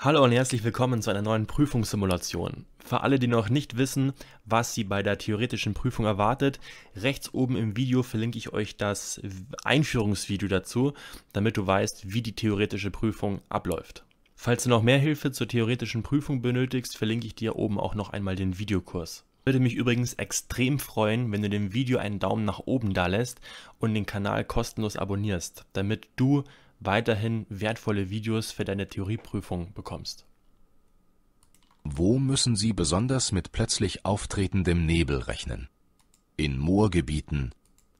Hallo und herzlich willkommen zu einer neuen Prüfungssimulation. Für alle, die noch nicht wissen, was sie bei der theoretischen Prüfung erwartet, rechts oben im Video verlinke ich euch das Einführungsvideo dazu, damit du weißt, wie die theoretische Prüfung abläuft. Falls du noch mehr Hilfe zur theoretischen Prüfung benötigst, verlinke ich dir oben auch noch einmal den Videokurs. Ich Würde mich übrigens extrem freuen, wenn du dem Video einen Daumen nach oben da lässt und den Kanal kostenlos abonnierst, damit du weiterhin wertvolle Videos für deine Theorieprüfung bekommst. Wo müssen Sie besonders mit plötzlich auftretendem Nebel rechnen? In Moorgebieten,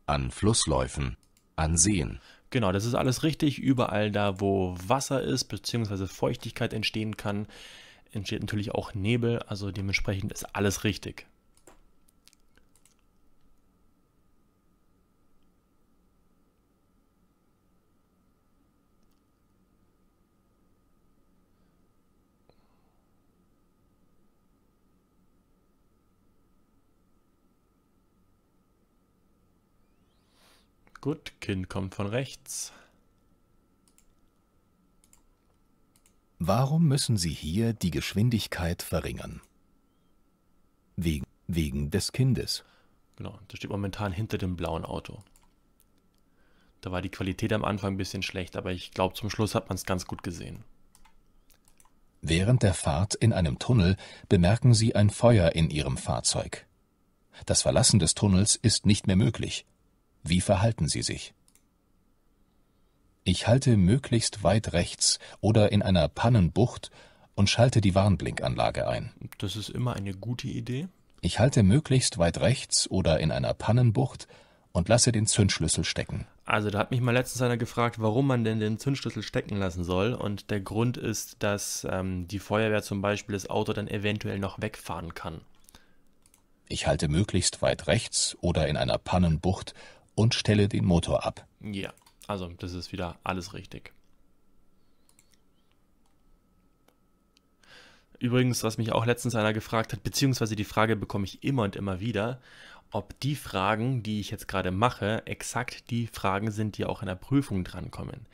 an Flussläufen, an Seen. Genau, das ist alles richtig. Überall da, wo Wasser ist bzw. Feuchtigkeit entstehen kann, entsteht natürlich auch Nebel. Also dementsprechend ist alles richtig. Gut, Kind kommt von rechts. Warum müssen Sie hier die Geschwindigkeit verringern? Wegen, wegen des Kindes. Genau, das steht momentan hinter dem blauen Auto. Da war die Qualität am Anfang ein bisschen schlecht, aber ich glaube, zum Schluss hat man es ganz gut gesehen. Während der Fahrt in einem Tunnel bemerken Sie ein Feuer in Ihrem Fahrzeug. Das Verlassen des Tunnels ist nicht mehr möglich. Wie verhalten sie sich? Ich halte möglichst weit rechts oder in einer Pannenbucht und schalte die Warnblinkanlage ein. Das ist immer eine gute Idee. Ich halte möglichst weit rechts oder in einer Pannenbucht und lasse den Zündschlüssel stecken. Also da hat mich mal letztens einer gefragt, warum man denn den Zündschlüssel stecken lassen soll. Und der Grund ist, dass ähm, die Feuerwehr zum Beispiel das Auto dann eventuell noch wegfahren kann. Ich halte möglichst weit rechts oder in einer Pannenbucht und stelle den Motor ab. Ja, also das ist wieder alles richtig. Übrigens, was mich auch letztens einer gefragt hat, beziehungsweise die Frage bekomme ich immer und immer wieder, ob die Fragen, die ich jetzt gerade mache, exakt die Fragen sind, die auch in der Prüfung drankommen.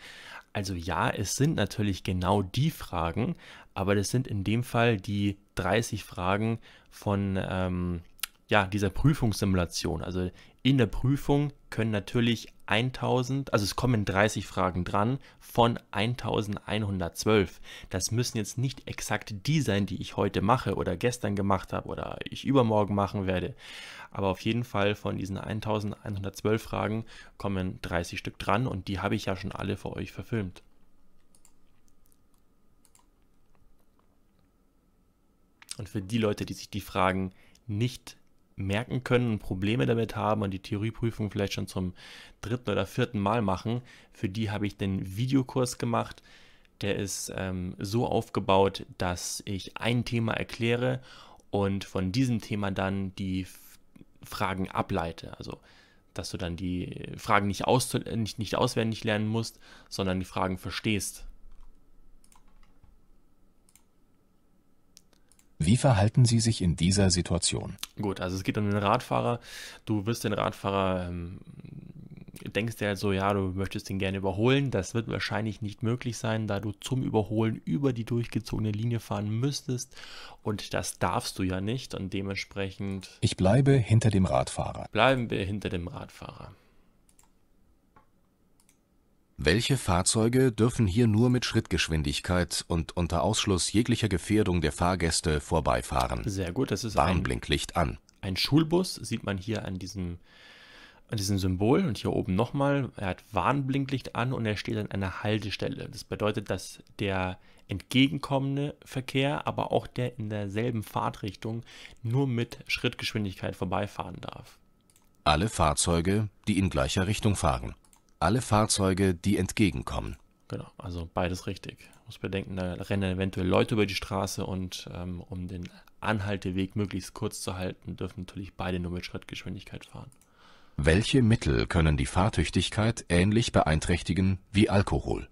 Also ja, es sind natürlich genau die Fragen, aber das sind in dem Fall die 30 Fragen von ähm, ja, dieser Prüfungssimulation. Also in der Prüfung können natürlich 1000, also es kommen 30 Fragen dran von 1112. Das müssen jetzt nicht exakt die sein, die ich heute mache oder gestern gemacht habe oder ich übermorgen machen werde. Aber auf jeden Fall von diesen 1112 Fragen kommen 30 Stück dran und die habe ich ja schon alle für euch verfilmt. Und für die Leute, die sich die Fragen nicht merken können und Probleme damit haben und die Theorieprüfung vielleicht schon zum dritten oder vierten Mal machen, für die habe ich den Videokurs gemacht. Der ist ähm, so aufgebaut, dass ich ein Thema erkläre und von diesem Thema dann die Fragen ableite. Also, dass du dann die Fragen nicht, nicht, nicht auswendig lernen musst, sondern die Fragen verstehst Wie verhalten Sie sich in dieser Situation? Gut, also es geht um den Radfahrer. Du wirst den Radfahrer, ähm, denkst dir halt so, ja, du möchtest ihn gerne überholen. Das wird wahrscheinlich nicht möglich sein, da du zum Überholen über die durchgezogene Linie fahren müsstest. Und das darfst du ja nicht und dementsprechend. Ich bleibe hinter dem Radfahrer. Bleiben wir hinter dem Radfahrer. Welche Fahrzeuge dürfen hier nur mit Schrittgeschwindigkeit und unter Ausschluss jeglicher Gefährdung der Fahrgäste vorbeifahren? Sehr gut, das ist Warnblinklicht an. Ein Schulbus sieht man hier an diesem, an diesem Symbol und hier oben nochmal. Er hat Warnblinklicht an und er steht an einer Haltestelle. Das bedeutet, dass der entgegenkommende Verkehr, aber auch der in derselben Fahrtrichtung nur mit Schrittgeschwindigkeit vorbeifahren darf. Alle Fahrzeuge, die in gleicher Richtung fahren alle Fahrzeuge, die entgegenkommen. Genau, also beides richtig. Muss bedenken, da rennen eventuell Leute über die Straße und ähm, um den Anhalteweg möglichst kurz zu halten, dürfen natürlich beide nur mit Schrittgeschwindigkeit fahren. Welche Mittel können die Fahrtüchtigkeit ähnlich beeinträchtigen wie Alkohol?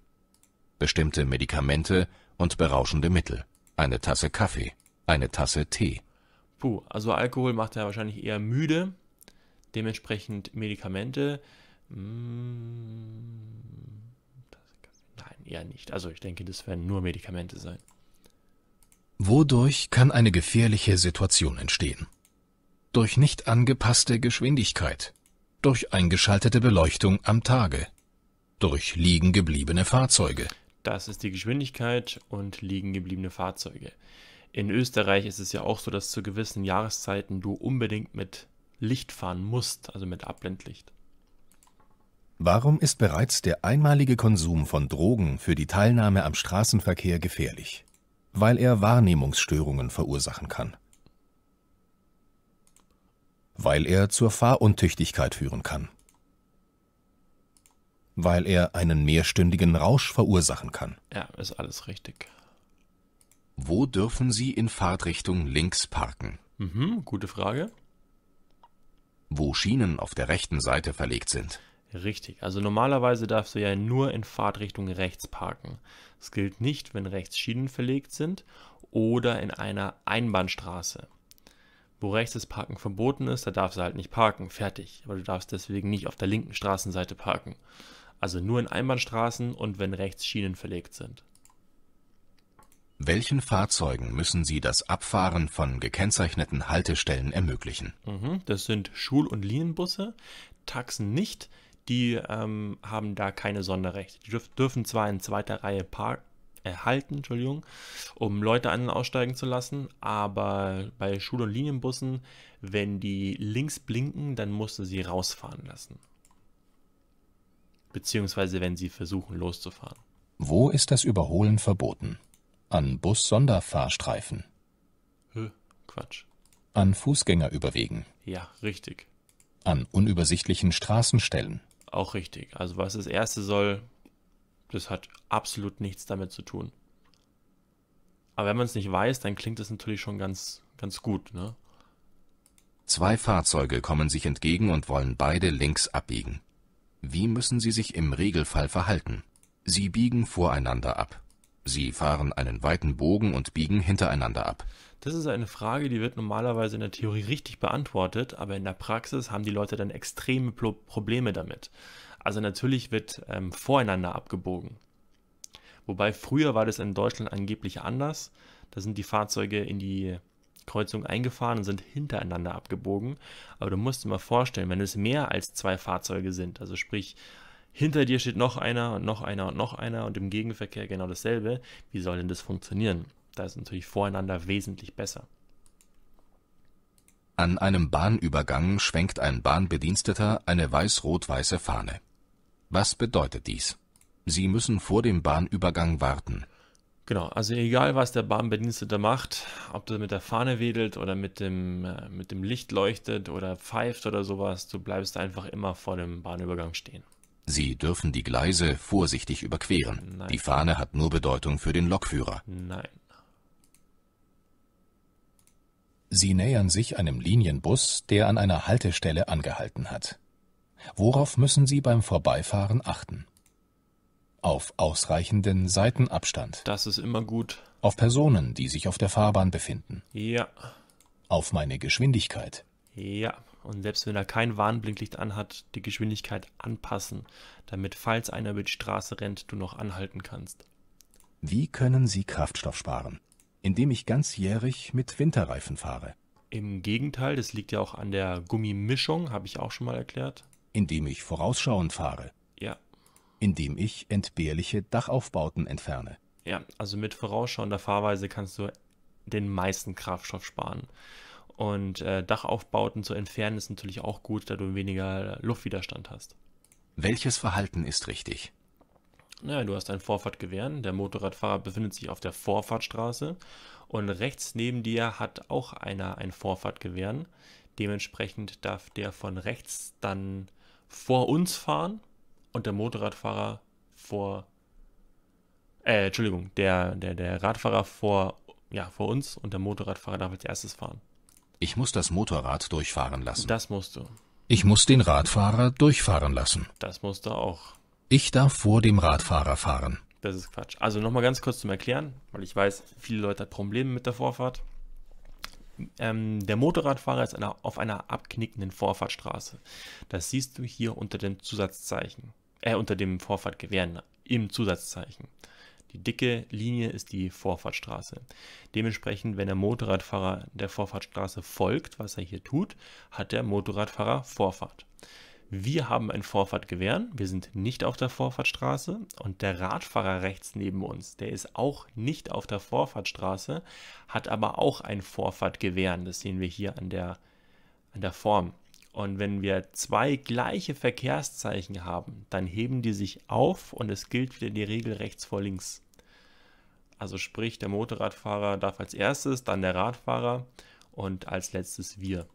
Bestimmte Medikamente und berauschende Mittel. Eine Tasse Kaffee, eine Tasse Tee. Puh, also Alkohol macht ja wahrscheinlich eher müde, dementsprechend Medikamente. Nein, eher nicht. Also ich denke, das werden nur Medikamente sein. Wodurch kann eine gefährliche Situation entstehen? Durch nicht angepasste Geschwindigkeit, durch eingeschaltete Beleuchtung am Tage, durch liegen gebliebene Fahrzeuge. Das ist die Geschwindigkeit und liegen gebliebene Fahrzeuge. In Österreich ist es ja auch so, dass zu gewissen Jahreszeiten du unbedingt mit Licht fahren musst, also mit Abblendlicht. Warum ist bereits der einmalige Konsum von Drogen für die Teilnahme am Straßenverkehr gefährlich? Weil er Wahrnehmungsstörungen verursachen kann. Weil er zur Fahruntüchtigkeit führen kann. Weil er einen mehrstündigen Rausch verursachen kann. Ja, ist alles richtig. Wo dürfen Sie in Fahrtrichtung links parken? Mhm, gute Frage. Wo Schienen auf der rechten Seite verlegt sind. Richtig, also normalerweise darfst du ja nur in Fahrtrichtung rechts parken. Es gilt nicht, wenn rechts Schienen verlegt sind oder in einer Einbahnstraße. Wo rechts das Parken verboten ist, da darfst du halt nicht parken, fertig. Aber du darfst deswegen nicht auf der linken Straßenseite parken. Also nur in Einbahnstraßen und wenn rechts Schienen verlegt sind. Welchen Fahrzeugen müssen Sie das Abfahren von gekennzeichneten Haltestellen ermöglichen? Mhm. Das sind Schul- und Linienbusse, Taxen nicht, die ähm, haben da keine Sonderrechte. Die dürf, dürfen zwar in zweiter Reihe par erhalten, Entschuldigung, um Leute an und aussteigen zu lassen, aber bei Schul- und Linienbussen, wenn die links blinken, dann musst du sie rausfahren lassen. Beziehungsweise wenn sie versuchen loszufahren. Wo ist das Überholen verboten? An Bus-Sonderfahrstreifen. Quatsch. An Fußgängerüberwegen. Ja, richtig. An unübersichtlichen Straßenstellen auch richtig. Also was das erste soll, das hat absolut nichts damit zu tun. Aber wenn man es nicht weiß, dann klingt es natürlich schon ganz, ganz gut, ne? Zwei Fahrzeuge kommen sich entgegen und wollen beide links abbiegen. Wie müssen sie sich im Regelfall verhalten? Sie biegen voreinander ab. Sie fahren einen weiten Bogen und biegen hintereinander ab. Das ist eine Frage, die wird normalerweise in der Theorie richtig beantwortet, aber in der Praxis haben die Leute dann extreme Pro Probleme damit. Also natürlich wird ähm, voreinander abgebogen. Wobei früher war das in Deutschland angeblich anders. Da sind die Fahrzeuge in die Kreuzung eingefahren und sind hintereinander abgebogen. Aber du musst dir mal vorstellen, wenn es mehr als zwei Fahrzeuge sind, also sprich hinter dir steht noch einer und noch einer und noch einer und im Gegenverkehr genau dasselbe. Wie soll denn das funktionieren? Da ist natürlich voreinander wesentlich besser. An einem Bahnübergang schwenkt ein Bahnbediensteter eine weiß-rot-weiße Fahne. Was bedeutet dies? Sie müssen vor dem Bahnübergang warten. Genau, also egal was der Bahnbedienstete macht, ob du mit der Fahne wedelt oder mit dem, äh, mit dem Licht leuchtet oder pfeift oder sowas, du bleibst einfach immer vor dem Bahnübergang stehen. Sie dürfen die Gleise vorsichtig überqueren. Nein. Die Fahne hat nur Bedeutung für den Lokführer. Nein. Sie nähern sich einem Linienbus, der an einer Haltestelle angehalten hat. Worauf müssen Sie beim Vorbeifahren achten? Auf ausreichenden Seitenabstand. Das ist immer gut. Auf Personen, die sich auf der Fahrbahn befinden. Ja. Auf meine Geschwindigkeit. Ja und selbst wenn er kein Warnblinklicht anhat, die Geschwindigkeit anpassen, damit falls einer über die Straße rennt, du noch anhalten kannst. Wie können Sie Kraftstoff sparen? Indem ich ganzjährig mit Winterreifen fahre. Im Gegenteil, das liegt ja auch an der Gummimischung, habe ich auch schon mal erklärt. Indem ich vorausschauend fahre. Ja. Indem ich entbehrliche Dachaufbauten entferne. Ja, also mit vorausschauender Fahrweise kannst du den meisten Kraftstoff sparen. Und äh, Dachaufbauten zu entfernen ist natürlich auch gut, da du weniger Luftwiderstand hast. Welches Verhalten ist richtig? Naja, du hast ein Vorfahrtgewähren. Der Motorradfahrer befindet sich auf der Vorfahrtstraße und rechts neben dir hat auch einer ein Vorfahrtgewähren. Dementsprechend darf der von rechts dann vor uns fahren und der Motorradfahrer vor. Äh, Entschuldigung, der, der, der Radfahrer vor, ja, vor uns und der Motorradfahrer darf als erstes fahren. Ich muss das Motorrad durchfahren lassen. Das musst du. Ich muss den Radfahrer durchfahren lassen. Das musst du auch. Ich darf vor dem Radfahrer fahren. Das ist Quatsch. Also nochmal ganz kurz zum Erklären, weil ich weiß, viele Leute haben Probleme mit der Vorfahrt. Ähm, der Motorradfahrer ist einer, auf einer abknickenden Vorfahrtstraße. Das siehst du hier unter dem Zusatzzeichen. Äh, unter dem Vorfahrtgewähren im Zusatzzeichen. Die dicke Linie ist die Vorfahrtsstraße. Dementsprechend, wenn der Motorradfahrer der Vorfahrtsstraße folgt, was er hier tut, hat der Motorradfahrer Vorfahrt. Wir haben ein Vorfahrtgewehren, wir sind nicht auf der Vorfahrtsstraße und der Radfahrer rechts neben uns, der ist auch nicht auf der Vorfahrtsstraße, hat aber auch ein Vorfahrtgewehren. Das sehen wir hier an der, an der Form. Und wenn wir zwei gleiche Verkehrszeichen haben, dann heben die sich auf und es gilt wieder die Regel rechts vor links. Also sprich, der Motorradfahrer darf als erstes, dann der Radfahrer und als letztes wir.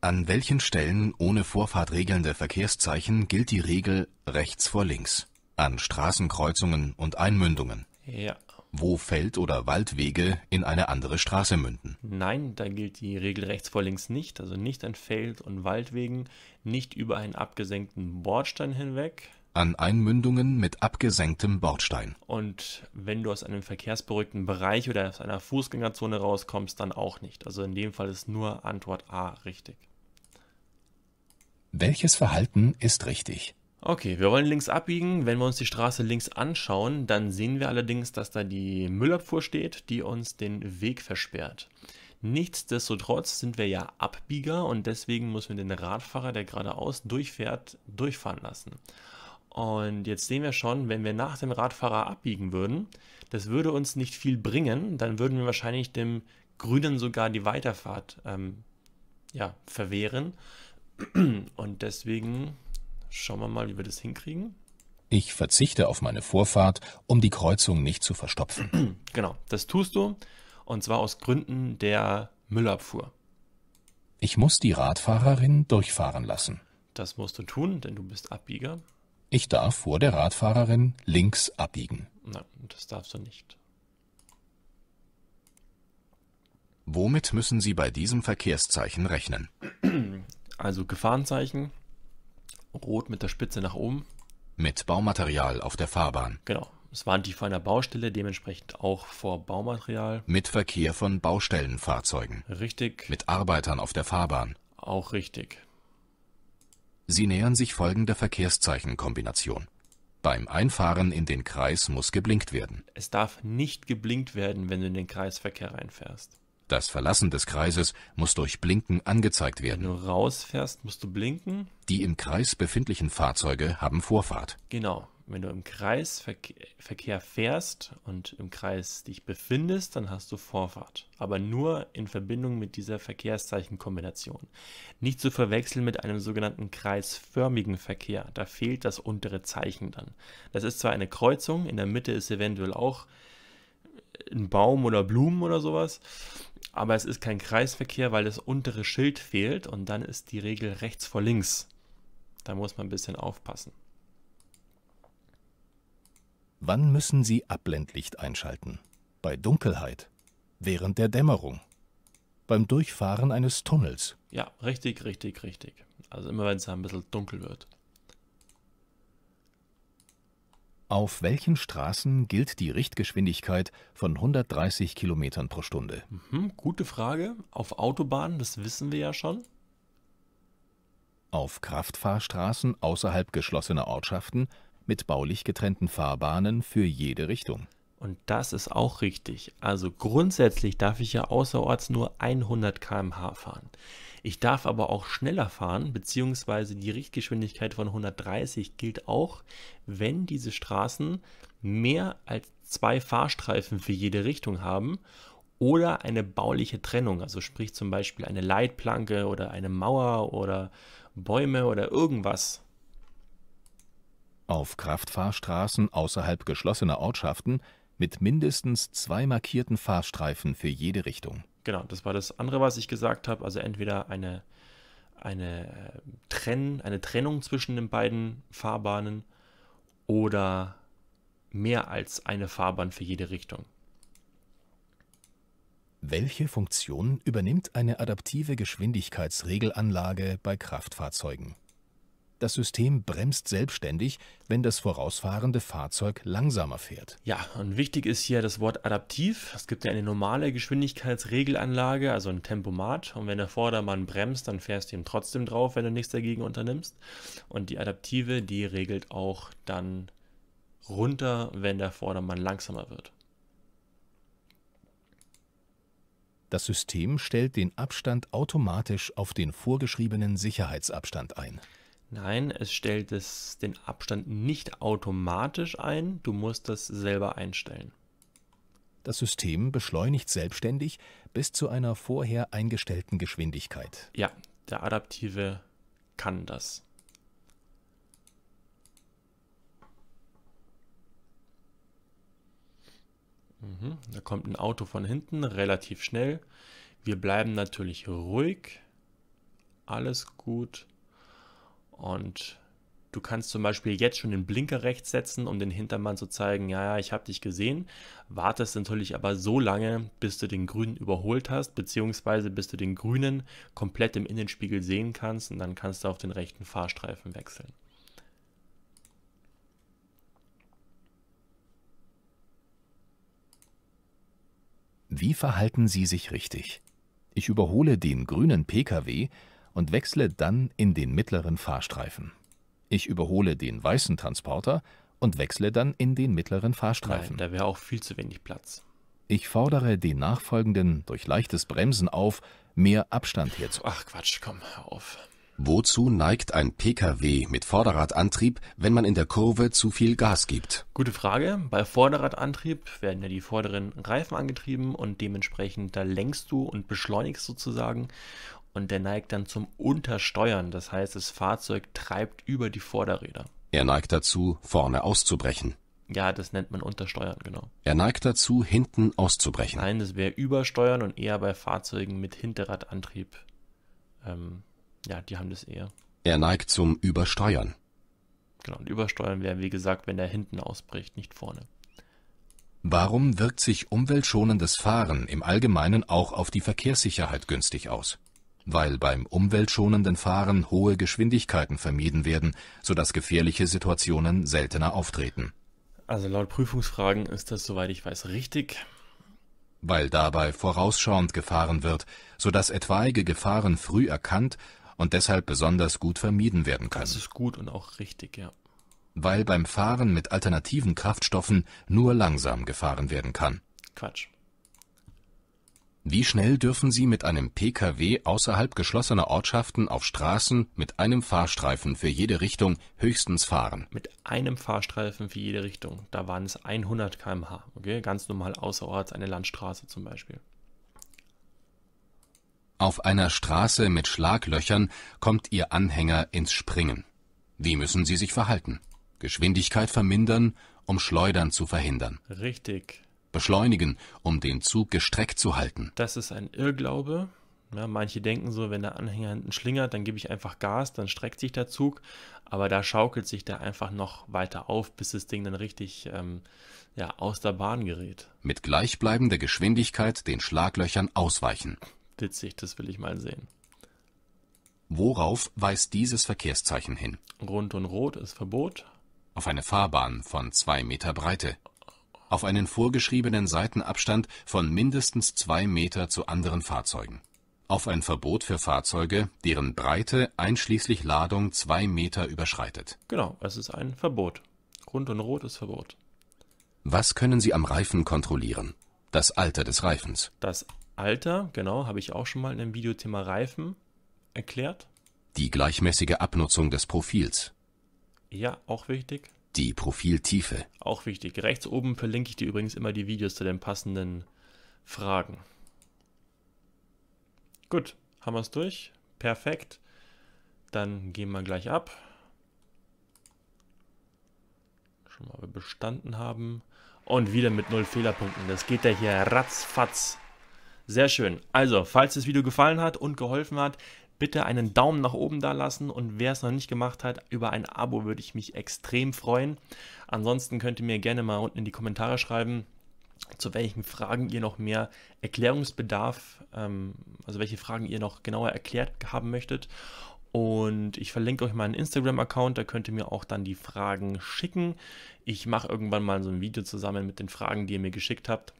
An welchen Stellen ohne Vorfahrt regelnde Verkehrszeichen gilt die Regel rechts vor links? An Straßenkreuzungen und Einmündungen. Ja, wo Feld- oder Waldwege in eine andere Straße münden. Nein, da gilt die Regel rechts vor links nicht, also nicht an Feld- und Waldwegen, nicht über einen abgesenkten Bordstein hinweg. An Einmündungen mit abgesenktem Bordstein. Und wenn du aus einem verkehrsberuhigten Bereich oder aus einer Fußgängerzone rauskommst, dann auch nicht. Also in dem Fall ist nur Antwort A richtig. Welches Verhalten ist richtig? Okay, wir wollen links abbiegen. Wenn wir uns die Straße links anschauen, dann sehen wir allerdings, dass da die Müllabfuhr steht, die uns den Weg versperrt. Nichtsdestotrotz sind wir ja Abbieger und deswegen müssen wir den Radfahrer, der geradeaus durchfährt, durchfahren lassen. Und jetzt sehen wir schon, wenn wir nach dem Radfahrer abbiegen würden, das würde uns nicht viel bringen, dann würden wir wahrscheinlich dem Grünen sogar die Weiterfahrt ähm, ja, verwehren. Und deswegen Schauen wir mal, wie wir das hinkriegen. Ich verzichte auf meine Vorfahrt, um die Kreuzung nicht zu verstopfen. Genau, das tust du. Und zwar aus Gründen der Müllabfuhr. Ich muss die Radfahrerin durchfahren lassen. Das musst du tun, denn du bist Abbieger. Ich darf vor der Radfahrerin links abbiegen. Nein, das darfst du nicht. Womit müssen Sie bei diesem Verkehrszeichen rechnen? Also Gefahrenzeichen rot mit der Spitze nach oben. Mit Baumaterial auf der Fahrbahn. Genau. Es waren die vor einer Baustelle, dementsprechend auch vor Baumaterial. Mit Verkehr von Baustellenfahrzeugen. Richtig. Mit Arbeitern auf der Fahrbahn. Auch richtig. Sie nähern sich folgender Verkehrszeichenkombination. Beim Einfahren in den Kreis muss geblinkt werden. Es darf nicht geblinkt werden, wenn du in den Kreisverkehr reinfährst. Das Verlassen des Kreises muss durch Blinken angezeigt werden. Wenn du rausfährst, musst du blinken. Die im Kreis befindlichen Fahrzeuge haben Vorfahrt. Genau. Wenn du im Kreisverkehr fährst und im Kreis dich befindest, dann hast du Vorfahrt. Aber nur in Verbindung mit dieser Verkehrszeichenkombination. Nicht zu verwechseln mit einem sogenannten kreisförmigen Verkehr. Da fehlt das untere Zeichen dann. Das ist zwar eine Kreuzung, in der Mitte ist eventuell auch ein Baum oder Blumen oder sowas. Aber es ist kein Kreisverkehr, weil das untere Schild fehlt und dann ist die Regel rechts vor links. Da muss man ein bisschen aufpassen. Wann müssen Sie Abblendlicht einschalten? Bei Dunkelheit, während der Dämmerung, beim Durchfahren eines Tunnels. Ja, richtig, richtig, richtig. Also immer wenn es ein bisschen dunkel wird. Auf welchen Straßen gilt die Richtgeschwindigkeit von 130 km pro Stunde? Mhm, gute Frage. Auf Autobahnen, das wissen wir ja schon. Auf Kraftfahrstraßen außerhalb geschlossener Ortschaften mit baulich getrennten Fahrbahnen für jede Richtung. Und das ist auch richtig. Also grundsätzlich darf ich ja außerorts nur 100 km/h fahren. Ich darf aber auch schneller fahren, beziehungsweise die Richtgeschwindigkeit von 130 gilt auch, wenn diese Straßen mehr als zwei Fahrstreifen für jede Richtung haben oder eine bauliche Trennung, also sprich zum Beispiel eine Leitplanke oder eine Mauer oder Bäume oder irgendwas. Auf Kraftfahrstraßen außerhalb geschlossener Ortschaften mit mindestens zwei markierten Fahrstreifen für jede Richtung. Genau, das war das andere, was ich gesagt habe. Also entweder eine, eine, äh, Trenn, eine Trennung zwischen den beiden Fahrbahnen oder mehr als eine Fahrbahn für jede Richtung. Welche Funktion übernimmt eine adaptive Geschwindigkeitsregelanlage bei Kraftfahrzeugen? Das System bremst selbstständig, wenn das vorausfahrende Fahrzeug langsamer fährt. Ja, und wichtig ist hier das Wort adaptiv. Es gibt ja eine normale Geschwindigkeitsregelanlage, also ein Tempomat. Und wenn der Vordermann bremst, dann fährst du ihm trotzdem drauf, wenn du nichts dagegen unternimmst. Und die adaptive, die regelt auch dann runter, wenn der Vordermann langsamer wird. Das System stellt den Abstand automatisch auf den vorgeschriebenen Sicherheitsabstand ein. Nein, es stellt es den Abstand nicht automatisch ein, du musst das selber einstellen. Das System beschleunigt selbstständig bis zu einer vorher eingestellten Geschwindigkeit. Ja, der Adaptive kann das. Mhm, da kommt ein Auto von hinten, relativ schnell. Wir bleiben natürlich ruhig. Alles gut. Und du kannst zum Beispiel jetzt schon den Blinker rechts setzen, um den Hintermann zu zeigen, ja, ja, ich habe dich gesehen. Wartest natürlich aber so lange, bis du den Grünen überholt hast, beziehungsweise bis du den Grünen komplett im Innenspiegel sehen kannst und dann kannst du auf den rechten Fahrstreifen wechseln. Wie verhalten Sie sich richtig? Ich überhole den grünen Pkw, und wechsle dann in den mittleren Fahrstreifen. Ich überhole den weißen Transporter und wechsle dann in den mittleren Fahrstreifen. Nein, da wäre auch viel zu wenig Platz. Ich fordere den nachfolgenden durch leichtes Bremsen auf, mehr Abstand herzunehmen. Ach Quatsch, komm, hör auf. Wozu neigt ein Pkw mit Vorderradantrieb, wenn man in der Kurve zu viel Gas gibt? Gute Frage. Bei Vorderradantrieb werden ja die vorderen Reifen angetrieben und dementsprechend da lenkst du und beschleunigst sozusagen und der neigt dann zum Untersteuern, das heißt, das Fahrzeug treibt über die Vorderräder. Er neigt dazu, vorne auszubrechen. Ja, das nennt man Untersteuern, genau. Er neigt dazu, hinten auszubrechen. Nein, das wäre Übersteuern und eher bei Fahrzeugen mit Hinterradantrieb. Ähm, ja, die haben das eher. Er neigt zum Übersteuern. Genau, und Übersteuern wäre, wie gesagt, wenn er hinten ausbricht, nicht vorne. Warum wirkt sich umweltschonendes Fahren im Allgemeinen auch auf die Verkehrssicherheit günstig aus? weil beim umweltschonenden Fahren hohe Geschwindigkeiten vermieden werden, sodass gefährliche Situationen seltener auftreten. Also laut Prüfungsfragen ist das, soweit ich weiß, richtig. Weil dabei vorausschauend gefahren wird, sodass etwaige Gefahren früh erkannt und deshalb besonders gut vermieden werden können. Das ist gut und auch richtig, ja. Weil beim Fahren mit alternativen Kraftstoffen nur langsam gefahren werden kann. Quatsch. Wie schnell dürfen Sie mit einem Pkw außerhalb geschlossener Ortschaften auf Straßen mit einem Fahrstreifen für jede Richtung höchstens fahren? Mit einem Fahrstreifen für jede Richtung. Da waren es 100 km/h. Okay? Ganz normal außerorts eine Landstraße zum Beispiel. Auf einer Straße mit Schlaglöchern kommt Ihr Anhänger ins Springen. Wie müssen Sie sich verhalten? Geschwindigkeit vermindern, um Schleudern zu verhindern. Richtig beschleunigen, um den Zug gestreckt zu halten. Das ist ein Irrglaube. Ja, manche denken so, wenn der Anhänger hinten schlingert, dann gebe ich einfach Gas, dann streckt sich der Zug, aber da schaukelt sich der einfach noch weiter auf, bis das Ding dann richtig ähm, ja, aus der Bahn gerät. Mit gleichbleibender Geschwindigkeit den Schlaglöchern ausweichen. Witzig, das will ich mal sehen. Worauf weist dieses Verkehrszeichen hin? Rund und Rot ist Verbot. Auf eine Fahrbahn von zwei Meter Breite auf einen vorgeschriebenen Seitenabstand von mindestens zwei Meter zu anderen Fahrzeugen, auf ein Verbot für Fahrzeuge, deren Breite einschließlich Ladung zwei Meter überschreitet. Genau, es ist ein Verbot. Rund und Rot ist Verbot. Was können Sie am Reifen kontrollieren? Das Alter des Reifens. Das Alter, genau, habe ich auch schon mal in einem Videothema Reifen erklärt. Die gleichmäßige Abnutzung des Profils. Ja, auch wichtig die Profiltiefe. Auch wichtig. Rechts oben verlinke ich dir übrigens immer die Videos zu den passenden Fragen. Gut, haben wir es durch. Perfekt. Dann gehen wir gleich ab. Schon mal bestanden haben. Und wieder mit null Fehlerpunkten. Das geht ja hier ratzfatz. Sehr schön. Also, falls das Video gefallen hat und geholfen hat, bitte einen Daumen nach oben da lassen und wer es noch nicht gemacht hat, über ein Abo würde ich mich extrem freuen. Ansonsten könnt ihr mir gerne mal unten in die Kommentare schreiben, zu welchen Fragen ihr noch mehr Erklärungsbedarf, ähm, also welche Fragen ihr noch genauer erklärt haben möchtet. Und ich verlinke euch meinen Instagram-Account, da könnt ihr mir auch dann die Fragen schicken. Ich mache irgendwann mal so ein Video zusammen mit den Fragen, die ihr mir geschickt habt.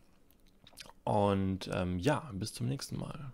Und ähm, ja, bis zum nächsten Mal.